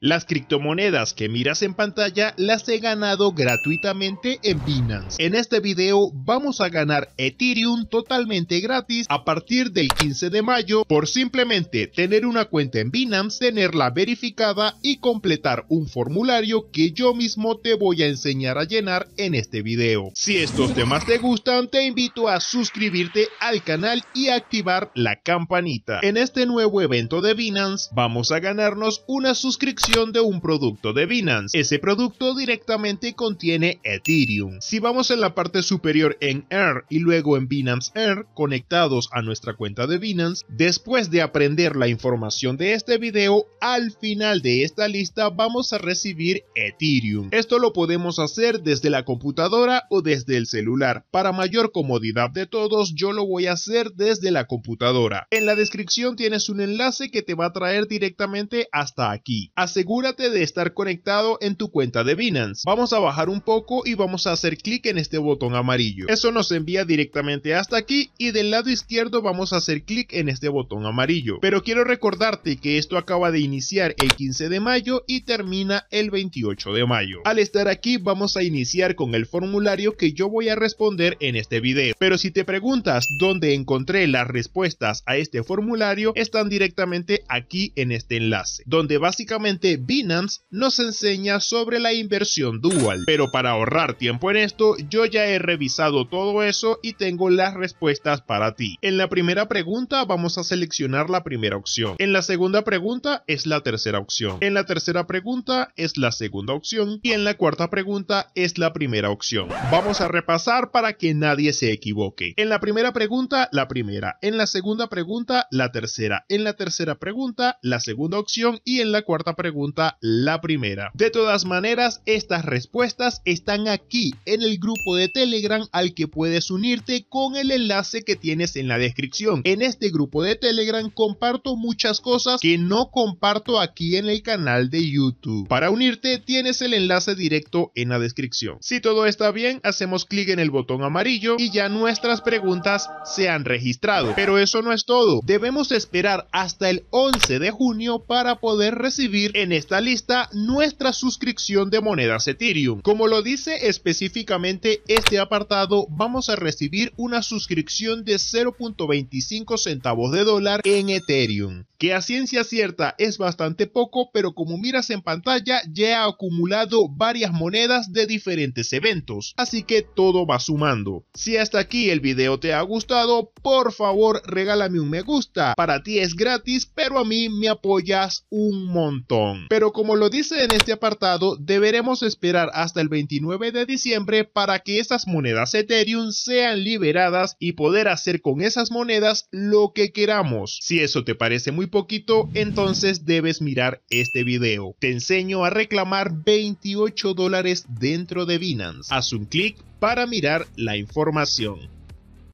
Las criptomonedas que miras en pantalla las he ganado gratuitamente en Binance. En este video vamos a ganar Ethereum totalmente gratis a partir del 15 de mayo por simplemente tener una cuenta en Binance, tenerla verificada y completar un formulario que yo mismo te voy a enseñar a llenar en este video. Si estos temas te gustan te invito a suscribirte al canal y activar la campanita. En este nuevo evento de Binance vamos a ganarnos una suscripción de un producto de Binance. Ese producto directamente contiene Ethereum. Si vamos en la parte superior en Air y luego en Binance Air, conectados a nuestra cuenta de Binance, después de aprender la información de este video, al final de esta lista vamos a recibir Ethereum. Esto lo podemos hacer desde la computadora o desde el celular. Para mayor comodidad de todos, yo lo voy a hacer desde la computadora. En la descripción tienes un enlace que te va a traer directamente hasta aquí. Así asegúrate de estar conectado en tu cuenta de Binance. Vamos a bajar un poco y vamos a hacer clic en este botón amarillo. Eso nos envía directamente hasta aquí y del lado izquierdo vamos a hacer clic en este botón amarillo. Pero quiero recordarte que esto acaba de iniciar el 15 de mayo y termina el 28 de mayo. Al estar aquí vamos a iniciar con el formulario que yo voy a responder en este video. Pero si te preguntas dónde encontré las respuestas a este formulario, están directamente aquí en este enlace, donde básicamente Binance nos enseña sobre la inversión dual, pero para ahorrar tiempo en esto, yo ya he revisado todo eso y tengo las respuestas para ti. En la primera pregunta vamos a seleccionar la primera opción. En la segunda pregunta es la tercera opción. En la tercera pregunta es la segunda opción y en la cuarta pregunta es la primera opción. Vamos a repasar para que nadie se equivoque. En la primera pregunta, la primera. En la segunda pregunta, la tercera. En la tercera pregunta, la segunda opción y en la cuarta pregunta la primera. De todas maneras, estas respuestas están aquí en el grupo de Telegram al que puedes unirte con el enlace que tienes en la descripción. En este grupo de Telegram comparto muchas cosas que no comparto aquí en el canal de YouTube. Para unirte tienes el enlace directo en la descripción. Si todo está bien, hacemos clic en el botón amarillo y ya nuestras preguntas se han registrado. Pero eso no es todo. Debemos esperar hasta el 11 de junio para poder recibir el en esta lista nuestra suscripción de monedas Ethereum. Como lo dice específicamente este apartado, vamos a recibir una suscripción de 0.25 centavos de dólar en Ethereum, que a ciencia cierta es bastante poco, pero como miras en pantalla ya ha acumulado varias monedas de diferentes eventos, así que todo va sumando. Si hasta aquí el video te ha gustado, por favor regálame un me gusta, para ti es gratis, pero a mí me apoyas un montón. Pero como lo dice en este apartado, deberemos esperar hasta el 29 de diciembre para que esas monedas Ethereum sean liberadas y poder hacer con esas monedas lo que queramos. Si eso te parece muy poquito, entonces debes mirar este video. Te enseño a reclamar 28 dólares dentro de Binance. Haz un clic para mirar la información.